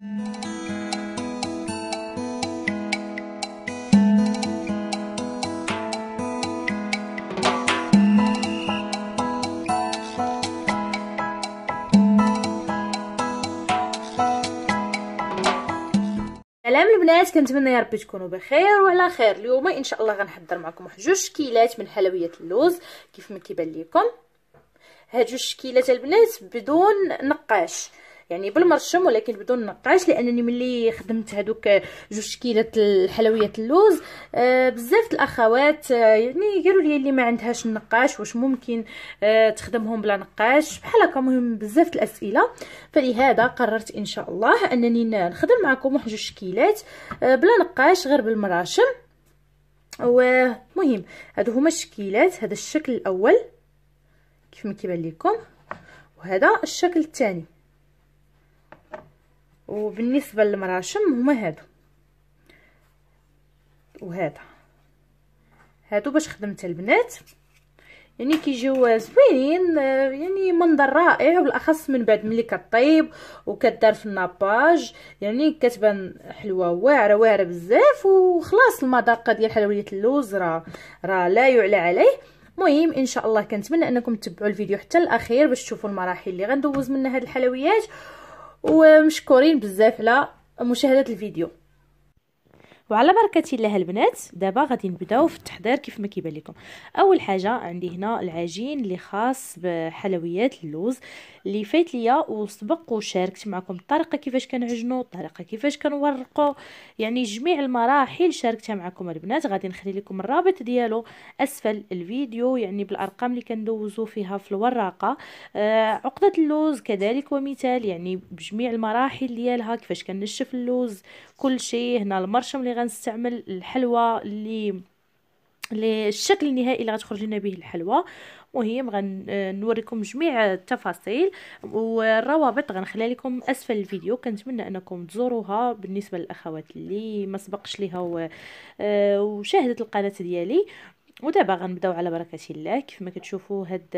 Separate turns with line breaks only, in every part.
سلام البنات كنتمنى يا ربي تكونوا بخير وعلى خير اليوم ان شاء الله غنحضر معكم واحد جوج شكيلات من حلويات اللوز كيف ما كيبان لكم هاد جوج شكيلات البنات بدون نقاش يعني بالمرشم ولكن بدون نقاش لانني ملي خدمت هذوك جوج كيلات الحلويات اللوز آه بزاف الاخوات آه، يعني قالوا لي اللي ما عندهاش النقاش واش ممكن آه تخدمهم بلا نقاش بحال هكا مهم بزاف الاسئله فلهذا قررت ان شاء الله انني نخدم معكم واحد جوج كيلات آه، بلا نقاش غير بالمراشم ومهم هادو هما الشكيلات هذا الشكل الاول كيف ما كيبان لكم وهذا الشكل الثاني وبالنسبه للمراشم هما هادو وهذا هادو باش خدمت البنات يعني كيجيو زوينين يعني منظر رائع بالاخص من بعد ملي كطيب وكدار في الناباج يعني كتبان حلوه واعره واعره بزاف وخلاص المذاق ديال حلويات اللوز راه راه لا يعلى عليه مهم ان شاء الله كنتمنى انكم تتبعوا الفيديو حتى الاخير باش تشوفوا المراحل اللي غندوز منها هاد الحلويات ومشكورين بزاف على مشاهده الفيديو وعلى بركه الله البنات دابا غادي نبداو في التحضير كيف ما كيبان لكم اول حاجه عندي هنا العجين اللي خاص بحلويات اللوز اللي فات ليا وسبق وشاركت معكم الطريقه كيفاش كنعجنوا الطريقه كيفاش كنورقوا يعني جميع المراحل شاركتها معكم البنات غادي نخلي لكم الرابط ديالو اسفل الفيديو يعني بالارقام اللي كندوزوا فيها في الوراقه آه عقده اللوز كذلك ومثال يعني بجميع المراحل ديالها كيفاش كنشف اللوز كل شيء هنا المرشم اللي غنستعمل الحلوى اللي الشكل النهائي اللي غتخرج لنا به الحلوى مهم غنوريكم جميع التفاصيل والروابط غنخليها لكم اسفل الفيديو كنتمنى انكم تزوروها بالنسبه للاخوات اللي ما سبقش ليها آه، وشاهدت القناه ديالي ودابا غنبداو على بركه الله كيف ما كتشوفوا هاد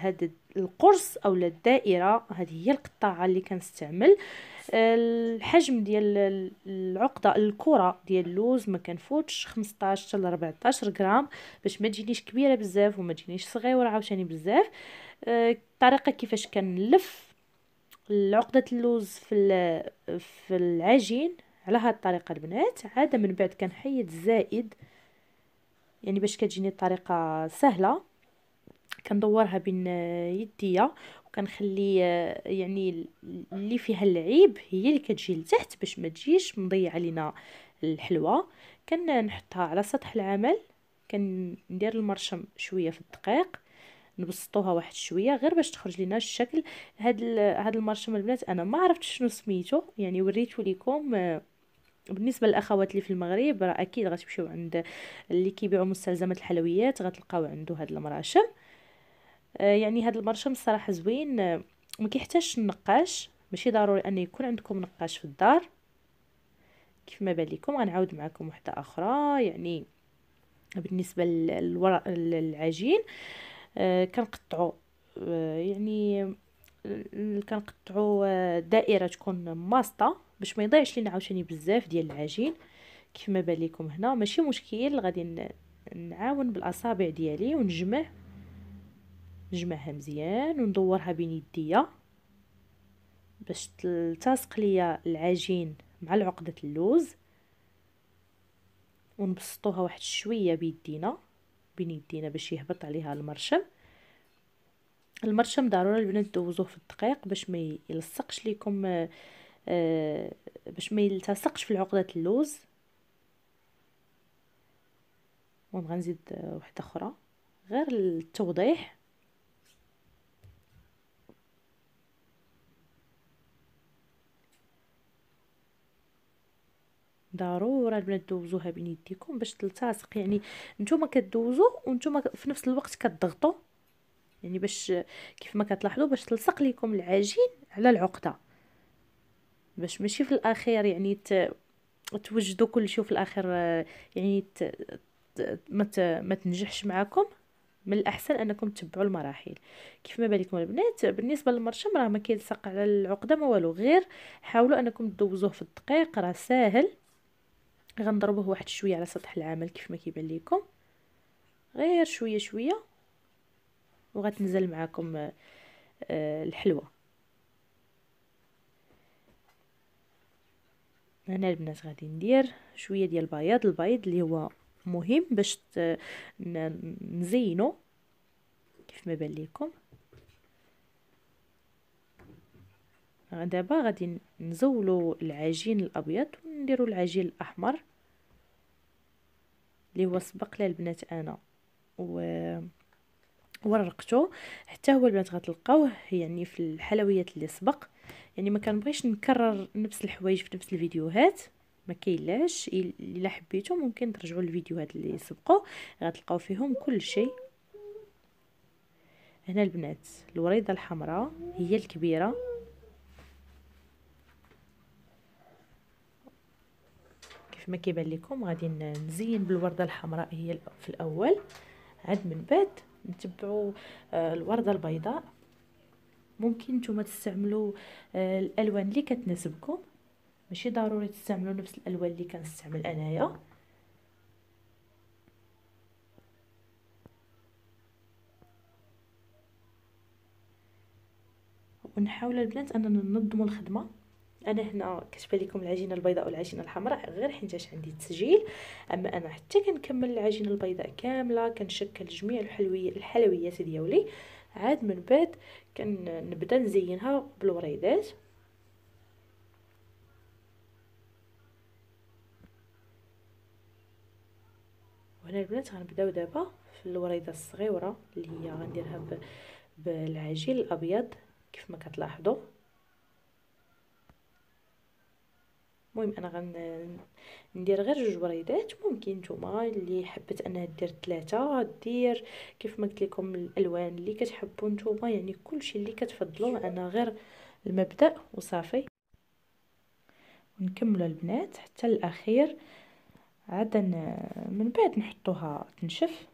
هاد القرص اولا الدائره هذه هي القطاعه اللي كنستعمل آه، الحجم ديال العقده الكره ديال اللوز ما كنفوتش 15 حتى 14 غرام باش ما تجينيش كبيره بزاف وما تجينيش صغيره عاوتاني بزاف آه، الطريقه كيفاش كنلف عقده اللوز في في العجين على هاد الطريقه البنات عاد من بعد كنحيد الزائد يعني باش كتجيني الطريقه سهله كندورها بين يديا وكنخلي آه، يعني اللي فيها العيب هي اللي كتجي لتحت باش ما تجيش مضيعه لينا الحلوه كنحطها على سطح العمل كندير المرشم شويه في الدقيق نبسطوها واحد شويه غير باش تخرج لينا الشكل هاد هاد المرشم البنات انا ما عرفت شنو سميتو يعني وريتو لكم آه، بالنسبه للاخوات اللي في المغرب راه اكيد غتمشيو عند اللي كيبيعوا مستلزمات الحلويات غتلقاو عنده هذا المراشم آه يعني هذا المرشم الصراحه زوين آه، ما كيحتاجش النقاش ماشي ضروري ان يكون عندكم نقاش في الدار كيف ما بان لكم غنعاود معكم وحده اخرى يعني بالنسبه للورق العجين آه كنقطعوا آه، يعني آه، كنقطعوا دائره تكون ماسطه باش ما يضيعش لينا عاوتاني بزاف ديال العجين كيف ما بان لكم هنا ماشي مشكل غادي نعاون بالاصابع ديالي ونجمع نجمعها مزيان وندورها بين يديا باش تلتصق ليا العجين مع العقدة اللوز ونبسطوها واحد شوية بيدينا بين يدينا باش يهبط عليها المرشم المرشم ضروري البنات دوزوه في الدقيق باش ما يلصقش ليكم آه، باش ما يلتصقش في العقدة اللوز المهم غنزيد آه، واحدة اخرى غير التوضيح ضروري البنات دوزوها بين يديكم باش تلتصق يعني نتوما كدوزو وانتوما في نفس الوقت كتضغطوا يعني باش آه، كيف ما كتلاحظوا باش تلصق لكم العجين على العقده باش ماشي في الاخير يعني ت... توجدوا كل شيء في الاخير آه، يعني ت... ت... ما, ت... ما تنجحش معاكم من الاحسن انكم تتبعوا المراحل كيف ما بالكم البنات بالنسبه للمرشم راه ما كيلصق على العقده ما والو غير حاولوا انكم تدوزوه في الدقيق راه ساهل غنضربوه واحد شويه على سطح العمل كيف ما كيبان لكم غير شويه شويه وغتنزل معاكم آه، الحلوه هنا البنات غادي ندير شويه ديال البياض البيض اللي هو مهم باش نزينو كيف ما بان لكم دابا غادي نزولو العجين الابيض ونديرو العجين الاحمر اللي هو سبق للبنات انا و ورقته حتى هو البنات غتلقاوه يعني في الحلويات اللي سبق يعني ما كنبغيش نكرر نفس الحوايج في نفس الفيديوهات ما كاينلاش الا حبيتو ممكن ترجعوا للفيديوهات اللي سبقوا غتلقاو فيهم كل شيء هنا البنات الوريضه الحمراء هي الكبيره كيف ما كيبان لكم غادي نزين بالورده الحمراء هي في الاول عاد من بعد نتبعوا آه، الورده البيضاء ممكن نتوما تستعملوا آه، الالوان اللي كتناسبكم ماشي ضروري تستعملوا نفس الالوان اللي كنستعمل انايا ونحاول البنات اننا ننظموا الخدمه انا هنا كتبان لكم العجينه البيضاء والعجينه الحمراء غير حيتاش عندي التسجيل اما انا حتى كنكمل العجينه البيضاء كامله كنشكل جميع الحلويات الحلويات ديالي عاد من بعد كنبدا نزينها بالوريدات وهنا البنات غنبداو دابا في الوريده الصغيره اللي هي غنديرها بالعجين الابيض كيف ما كتلاحظوا المهم انا غن ندير غير جوج وريدات ممكن نتوما اللي حبت انها دير ثلاثه دير كيف ما قلت لكم الالوان اللي كتحبوا نتوما يعني كلشي اللي كتفضلوه انا غير المبدا وصافي ونكملوا البنات حتى الاخير عاد من بعد نحطوها تنشف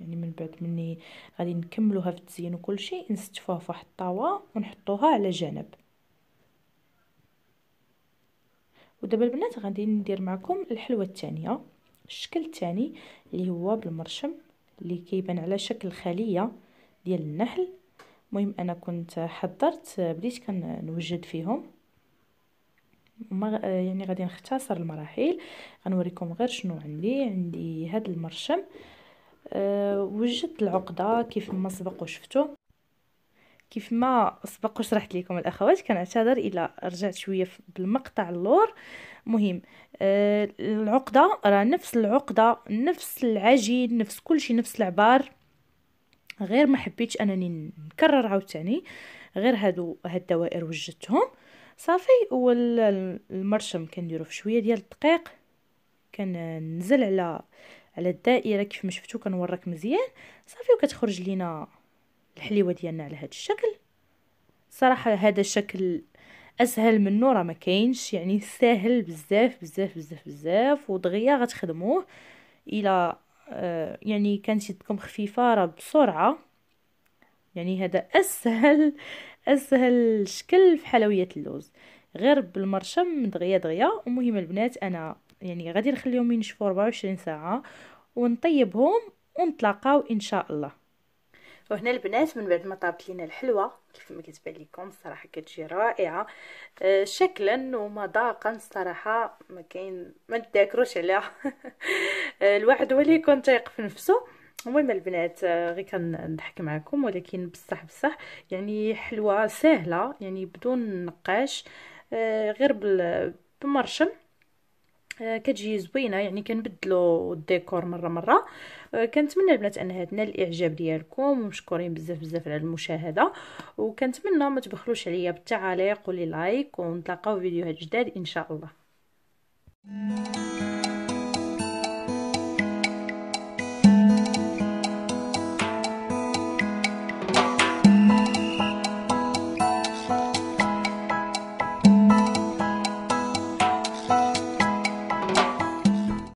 يعني من بعد مني غادي نكملوها في التزيين شيء نستفوها في واحد الطاوه ونحطوها على جنب ودابا البنات غادي ندير معكم الحلوه الثانيه الشكل الثاني اللي هو بالمرشم اللي كيبان على شكل خليه ديال النحل المهم انا كنت حضرت بديت كنوجد فيهم ما يعني غادي نختصر المراحل غنوريكم غير شنو عندي عندي هاد المرشم أه وجدت العقده كيف ما سبق وشفتو كيف ما سبق وشرحت لكم الاخوات كنعتذر الى رجعت شويه بالمقطع اللور مهم آه العقده راه نفس العقده نفس العجين نفس كل شيء نفس العبار غير ما حبيتش انني نكرر عاوتاني غير هادو هاد الدوائر وجدتهم صافي والمرشم كنديرو في شويه ديال الدقيق كننزل على على الدائره كيف ما شفتو كنوراك مزيان صافي وكتخرج لينا الحليوه ديالنا على هذا الشكل صراحه هذا الشكل اسهل منه راه ما كاينش يعني ساهل بزاف بزاف بزاف بزاف ودغيا غتخدموه الى آه، يعني كانت يدكم خفيفه راه بسرعه يعني هذا اسهل اسهل شكل في حلويات اللوز غير بالمرشم دغيا دغيا المهم البنات انا يعني غادي نخليهم ينشفوا 24 ساعه ونطيبهم ونتلاقاو ان شاء الله وهنا البنات من بعد ما طابت لينا الحلوه كيف ما كتبان لكم الصراحه كتجي رائعه آه شكلا ومذاقا الصراحه ما كاين ما نتذاكروش عليها آه، الواحد هو اللي يكون تايق في نفسه المهم البنات آه، غير كنضحك معكم ولكن بصح بصح يعني حلوه سهله يعني بدون نقاش آه غير بمرشم آه، كتجي زوينه يعني كنبدلو الديكور مره مره آه، كنتمنى البنات انها تنال الاعجاب ديالكم ومشكورين بزاف بزاف على المشاهده وكنتمنى ما تبخلوش عليا بالتعاليق ولي لايك ونتلاقاو فيديوهات جداد ان شاء الله